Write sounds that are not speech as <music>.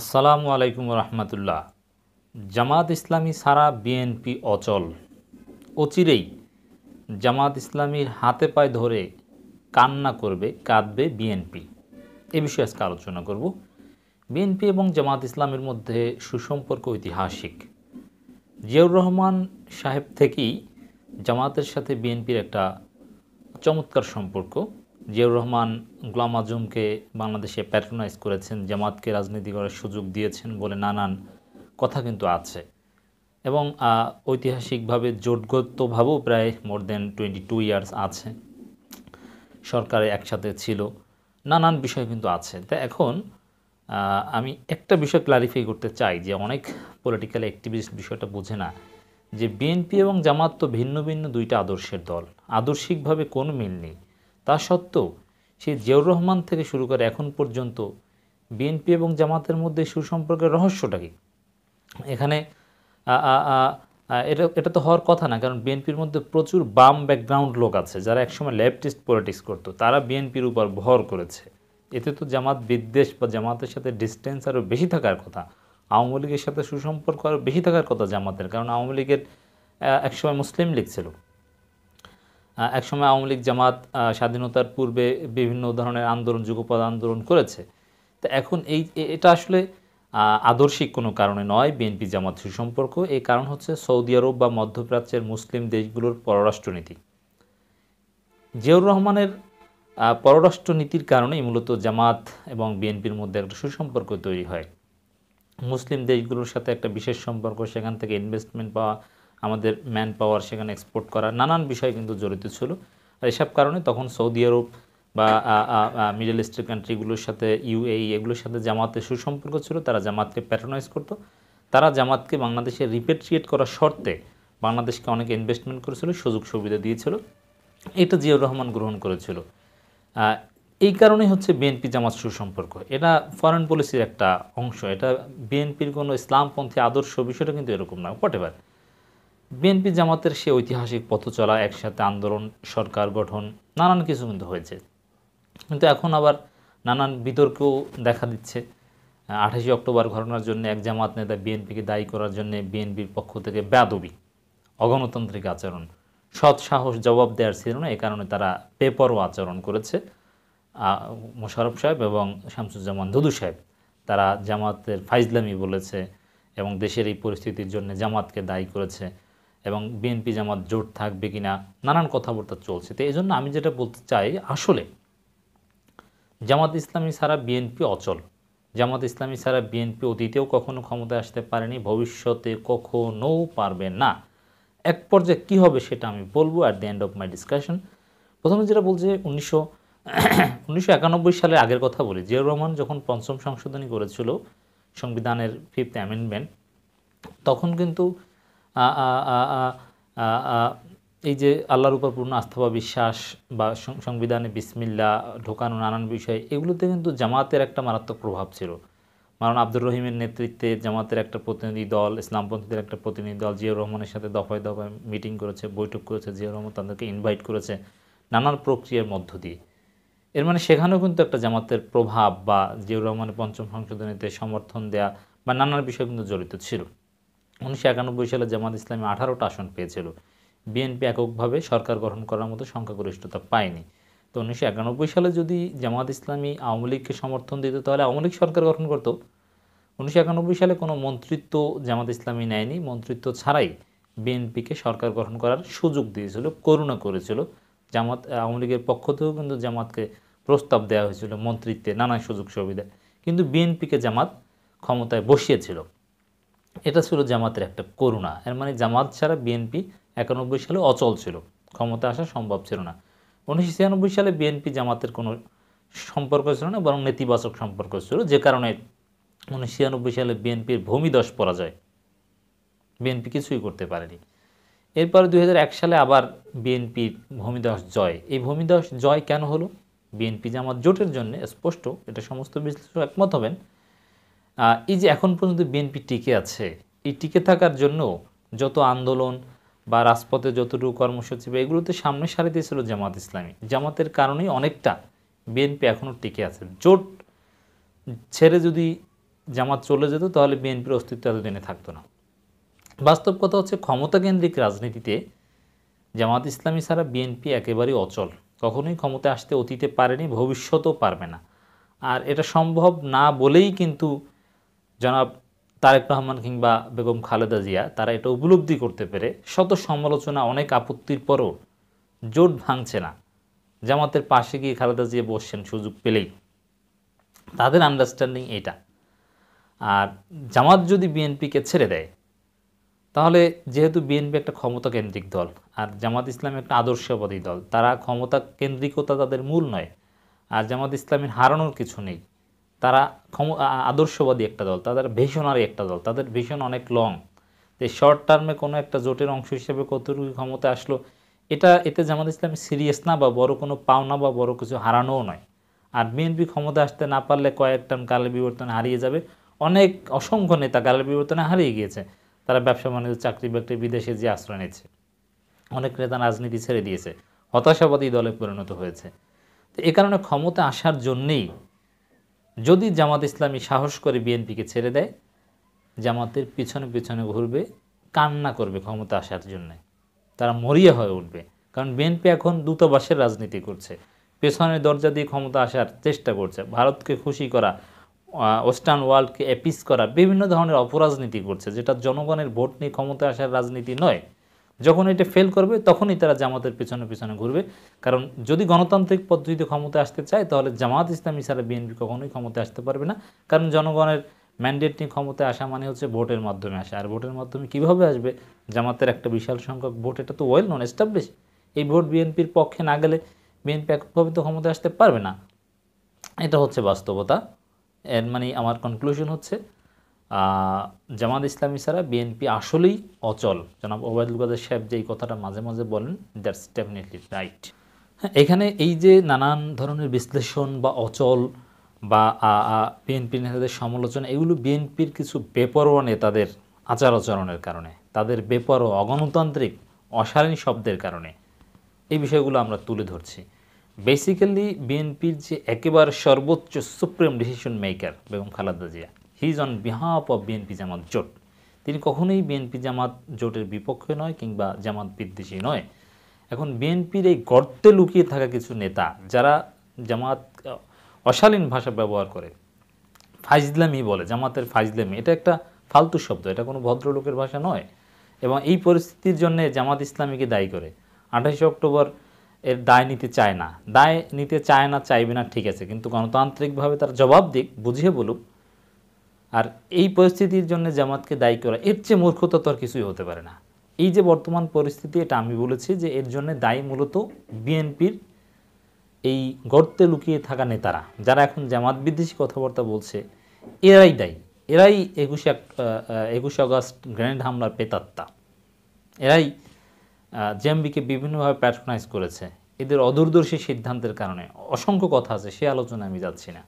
আসসালামু আলাইকুম রহমতুল্লাহ জামাত ইসলামী সারা বিএনপি অচল অচিরেই জামাত ইসলামীর হাতে পায়ে ধরে কান্না করবে কাঁদবে বিএনপি এ বিষয়ে আজকে আলোচনা করব বিএনপি এবং জামাত ইসলামের মধ্যে সুসম্পর্ক ঐতিহাসিক জিয়াউর রহমান সাহেব থেকেই জামাতের সাথে বিএনপির একটা চমৎকার সম্পর্ক জিয়াউর রহমান গুলাম আজমকে বাংলাদেশে প্যাট্রোনাইজ করেছেন জামাতকে রাজনীতি করার সুযোগ দিয়েছেন বলে নানান কথা কিন্তু আছে এবং ঐতিহাসিকভাবে জোটগতভাবেও প্রায় more than twenty two years আছে সরকারে একসাথে ছিল নানান বিষয় কিন্তু আছে তা এখন আমি একটা বিষয় ক্লারিফাই করতে চাই যে অনেক পলিটিক্যাল অ্যাক্টিভিস্ট বিষয়টা বোঝে না যে বিএনপি এবং জামাত তো ভিন্ন ভিন্ন দুইটা আদর্শের দল আদর্শিকভাবে কোনো মিল নেই তা সত্ত্বেও সে জিয়াউর রহমান থেকে শুরু করে এখন পর্যন্ত বিএনপি এবং জামাতের মধ্যে সুসম্পর্কের রহস্যটা কি এখানে এটা এটা তো হওয়ার কথা না কারণ বিএনপির মধ্যে প্রচুর বাম ব্যাকগ্রাউন্ড লোক আছে যারা একসময় লেফটিস্ট পলিটিক্স করতো তারা বিএনপির উপর ভর করেছে এতে তো জামাত বিদ্বেষ বা জামাতের সাথে ডিস্টেন্স আরও বেশি থাকার কথা আওয়ামী লীগের সাথে সুসম্পর্ক আরও বেশি থাকার কথা জামাতের কারণ আওয়ামী লীগের একসময় মুসলিম লীগ ছিল একসময় আওয়ামী লীগ জামাত স্বাধীনতার পূর্বে বিভিন্ন ধরনের আন্দোলন যুগপদ আন্দোলন করেছে তো এখন এই এটা আসলে আদর্শিক কোনো কারণে নয় বিএনপি জামাত সুসম্পর্ক এই কারণ হচ্ছে সৌদি আরব বা মধ্যপ্রাচ্যের মুসলিম দেশগুলোর পররাষ্ট্রনীতি জিয়াউর রহমানের পররাষ্ট্রনীতির কারণেই মূলত জামাত এবং বিএনপির মধ্যে একটা সুসম্পর্ক তৈরি হয় মুসলিম দেশগুলোর সাথে একটা বিশেষ সম্পর্ক সেখান থেকে ইনভেস্টমেন্ট পাওয়া আমাদের ম্যান পাওয়ার সেখানে এক্সপোর্ট করা নানান বিষয় কিন্তু জড়িত ছিল আর এসব কারণে তখন সৌদি আরব বা মিডল ইস্টের কান্ট্রিগুলোর সাথে ইউএই e এগুলোর সাথে জামাতের সুসম্পর্ক ছিল তারা জামাতকে প্যাট্রোনাইজ করত তারা জামাতকে বাংলাদেশে রিপেট্রিয়েট করার শর্তে বাংলাদেশকে অনেক ইনভেস্টমেন্ট করেছিল সুযোগ সুবিধা দিয়েছিল এটা জিয়াউর রহমান গ্রহণ করেছিল এই কারণেই হচ্ছে বিএনপি জামাত সুসম্পর্ক এটা ফরেন পলিসির একটা অংশ এটা বিএনপির কোনো ইসলামপন্থী আদর্শ বিষয়টা কিন্তু এরকম না হোয়াট এভার বিএনপি জামাতের সে ঐতিহাসিক পথ চলা একসাথে আন্দোলন সরকার গঠন নানান কিছু কিন্তু হয়েছে কিন্তু এখন আবার নানান বিতর্কও দেখা দিচ্ছে আঠাশে অক্টোবর ঘটনার জন্য এক জামাত নেতা বিএনপিকে দায়ী করার জন্য বিএনপির পক্ষ থেকে ব্যাদবি অগণতান্ত্রিক আচরণ সৎ সাহস জবাব দেওয়ার ছিল না এ কারণে তারা পেপরও আচরণ করেছে মোশারফ সাহেব এবং শামসুজ্জামান দুদু সাহেব তারা জামাতের ফাইজলামি বলেছে এবং দেশের এই পরিস্থিতির জন্য জামাতকে দায়ী করেছে এবং বিএনপি জামাত জোট থাকবে কি না নানান কথাবার্তা চলছে তো এই জন্য আমি যেটা বলতে চাই আসলে জামাত ইসলামী ছাড়া বিএনপি অচল জামাত ইসলামী ছাড়া বিএনপি অতীতেও কখনো ক্ষমতায় আসতে পারেনি ভবিষ্যতে কখনও পারবে না এক পর্যায়ে কী হবে সেটা আমি বলবো at the end of my discussion প্রথমে যেটা বলছে উনিশশো <coughs> উনিশশো সালে আগের কথা বলি জিয়াউর রহমান যখন পঞ্চম সংশোধনী করেছিল সংবিধানের ফিফথ অ্যামেন্ডমেন্ট তখন কিন্তু এই যে আল্লাহর উপর পূর্ণ আস্থা বা বিশ্বাস বা সংবিধানে বিসমিল্লা ঢোকানো নানান বিষয় এগুলোতে কিন্তু জামাতের একটা মারাত্মক প্রভাব ছিল কারণ আব্দুর রহিমের নেতৃত্বে জামাতের একটা প্রতিনিধি দল ইসলামপন্থীদের একটা প্রতিনিধি দল জিয়াউর রহমানের সাথে দফায় দফায় মিটিং করেছে বৈঠক করেছে জিয়াউর রহমান তাদেরকে ইনভাইট করেছে নানান প্রক্রিয়ার মধ্য দিয়ে এর মানে সেখানেও কিন্তু একটা জামাতের প্রভাব বা জিয়াউর রহমানের পঞ্চম সংশোধনীতে সমর্থন দেয়া বা নানান বিষয় কিন্তু জড়িত ছিল উনিশশো একানব্বই সালে জামাত ইসলামী আঠারোটা আসন পেয়েছিল বিএনপি এককভাবে সরকার গঠন করার মতো সংখ্যাগরিষ্ঠতা পায়নি তো উনিশশো একানব্বই সালে যদি জামাত ইসলামী আওয়ামী লীগকে সমর্থন দিত তাহলে আওয়ামী লীগ সরকার গঠন করত উনিশশো একানব্বই সালে কোনো মন্ত্রিত্ব জামাত ইসলামী নেয়নি মন্ত্রিত্ব ছাড়াই বিএনপিকে সরকার গঠন করার সুযোগ দিয়েছিল করুণা করেছিল জামাত আওয়ামী লীগের পক্ষ থেকেও কিন্তু জামাতকে প্রস্তাব দেওয়া হয়েছিল মন্ত্রিত্বে নানা সুযোগ সুবিধা কিন্তু বিএনপিকে জামাত ক্ষমতায় বসিয়েছিল এটা ছিল জামাতের একটা করুণা এর মানে জামাত ছাড়া বিএনপি একানব্বই সালে অচল ছিল ক্ষমতা আসা সম্ভব ছিল না উনিশশো সালে বিএনপি জামাতের কোনো সম্পর্ক ছিল না বরং নেতিবাচক সম্পর্ক ছিল যে কারণে উনিশশো ছিয়ানব্বই সালে বিএনপির ভূমিদশ পরাজয় বিএনপি কিছুই করতে পারেনি এরপরে দুই সালে আবার বিএনপির ভূমিদশ জয় এই ভূমিদশ জয় কেন হলো বিএনপি জামাত জোটের জন্য স্পষ্ট এটা সমস্ত বিশ্লেষক একমত হবেন এই যে এখন পর্যন্ত বিএনপি টিকে আছে এই টিকে থাকার জন্য যত আন্দোলন বা রাজপথে যতটুকু কর্মসূচি বা এগুলোতে সামনে সারি দিয়েছিল জামাত ইসলামী জামাতের কারণেই অনেকটা বিএনপি এখনও টিকে আছে জোট ছেড়ে যদি জামাত চলে যেত তাহলে বিএনপির অস্তিত্ব এতদিনে থাকতো না বাস্তব কথা হচ্ছে ক্ষমতাকেন্দ্রিক রাজনীতিতে জামাত ইসলামী ছাড়া বিএনপি একেবারেই অচল কখনোই ক্ষমতা আসতে অতীতে পারেনি ভবিষ্যতেও পারবে না আর এটা সম্ভব না বলেই কিন্তু জনাব তারেক রহমান কিংবা বেগম খালেদা জিয়া তারা এটা উপলব্ধি করতে পেরে শত সমালোচনা অনেক আপত্তির পরও জোট ভাঙছে না জামাতের পাশে গিয়ে খালেদা জিয়া বসছেন সুযোগ পেলেই তাদের আন্ডারস্ট্যান্ডিং এটা আর জামাত যদি বিএনপিকে ছেড়ে দেয় তাহলে যেহেতু বিএনপি একটা ক্ষমতা কেন্দ্রিক দল আর জামাত ইসলাম একটা আদর্শবাদী দল তারা ক্ষমতা কেন্দ্রিকতা তাদের মূল নয় আর জামাত ইসলামের হারানোর কিছু নেই তারা আদর্শবাদী একটা দল তাদের ভীষণারি একটা দল তাদের ভীষণ অনেক লং যে শর্ট টার্মে কোনো একটা জোটের অংশ হিসেবে কতটুকু ক্ষমতা আসলো এটা এতে জামাত ইসলাম সিরিয়াস না বা বড় কোনো পাওনা বা বড় কিছু হারানোও নয় আর বিএনপি ক্ষমতা আসতে না পারলে কয়েক টার্ম কালের বিবর্তনে হারিয়ে যাবে অনেক অসংখ্য নেতা কালের বিবর্তনে হারিয়ে গিয়েছে তারা ব্যবসা বাণিজ্য চাকরি বাকরি বিদেশে যে আশ্রয় নিচ্ছে অনেক নেতা রাজনীতি ছেড়ে দিয়েছে হতাশাবাদী দলে পরিণত হয়েছে তো এ কারণে ক্ষমতা আসার জন্যেই যদি জামাত ইসলামী সাহস করে বিএনপিকে ছেড়ে দেয় জামাতের পিছনে পিছনে ঘুরবে কান্না করবে ক্ষমতা আসার জন্য তারা মরিয়া হয়ে উঠবে কারণ বিএনপি এখন দূতাবাসের রাজনীতি করছে পেছনের দরজা দিয়ে ক্ষমতা আসার চেষ্টা করছে ভারতকে খুশি করা ওয়েস্টার্ন ওয়ার্ল্ডকে অ্যাপিস করা বিভিন্ন ধরনের অপরাজনীতি করছে যেটা জনগণের ভোট নিয়ে ক্ষমতা আসার রাজনীতি নয় যখন এটা ফেল করবে তখনই তারা জামাতের পেছনে পেছনে ঘুরবে কারণ যদি গণতান্ত্রিক পদ্ধতিতে ক্ষমতা আসতে চায় তাহলে জামাত ইসলামী ছাড়া বিএনপি কখনোই ক্ষমতা আসতে পারবে না কারণ জনগণের ম্যান্ডেট নিয়ে ক্ষমতায় আসা মানে হচ্ছে ভোটের মাধ্যমে আসা আর ভোটের মাধ্যমে কিভাবে আসবে জামাতের একটা বিশাল সংখ্যক ভোট এটা তো ওয়েল নন এস্টাবলিশ এই ভোট বিএনপির পক্ষে না গেলে বিএনপি এককভাবে তো ক্ষমতায় আসতে পারবে না এটা হচ্ছে বাস্তবতা এর মানে আমার কনক্লুশন হচ্ছে জামাত ইসলামী ছাড়া বিএনপি আসলেই অচল জনাব ওবায়দুল কাদের সাহেব যে এই কথাটা মাঝে মাঝে বলেন দ্যাটস ডেফিনেটলি রাইট হ্যাঁ, এখানে এই যে নানান ধরনের বিশ্লেষণ বা অচল বা বিএনপি নেতাদের সমালোচনা এগুলো বিএনপির কিছু বেপরোয়া নেতাদের আচার আচরণের কারণে তাদের বেপরোয়া অগণতান্ত্রিক অশালীন শব্দের কারণে এই বিষয়গুলো আমরা তুলে ধরছি বেসিক্যালি বিএনপির যে একেবারে সর্বোচ্চ supreme decision maker Begum Khaleda Zia he is on behalf of BNP Jamaat জোট তিনি কখনোই বিএনপি জামাত জোটের বিপক্ষে নয় কিংবা জামাত বিদ্বেষী নয় এখন বিএনপির এই গর্তে লুকিয়ে থাকা কিছু নেতা যারা জামাত অশালীন ভাষা ব্যবহার করে ফাইজলামি বলে জামাতের ফাইজলামি এটা একটা ফালতু শব্দ এটা কোনো ভদ্রলোকের ভাষা নয় এবং এই পরিস্থিতির জন্য জামাত ইসলামীকে দায়ী করে আঠাশে অক্টোবর এর দায় নিতে চায় না দায় নিতে চায় না চাইবে না ঠিক আছে কিন্তু গণতান্ত্রিকভাবে তার জবাব দিক বুঝিয়ে বলুক আর এই পরিস্থিতির জন্য জামাতকে দায়ী করা এর চেয়ে মূর্খতা তো আর কিছুই হতে পারে না এই যে বর্তমান পরিস্থিতি এটা আমি বলেছি যে এর জন্য দায়ী মূলত বিএনপির এই গর্তে লুকিয়ে থাকা নেতারা যারা এখন জামাত বিদ্বেষী কথাবার্তা বলছে এরাই দায়ী এরাই একুশে একুশে আগস্ট গ্র্যান্ড হামলার পেতাত্তা এরাই জেএমবিকে বিভিন্নভাবে প্যাট্রোনাইজ করেছে এদের অদূরদর্শী সিদ্ধান্তের কারণে অসংখ্য কথা আছে সে আলোচনা আমি যাচ্ছি না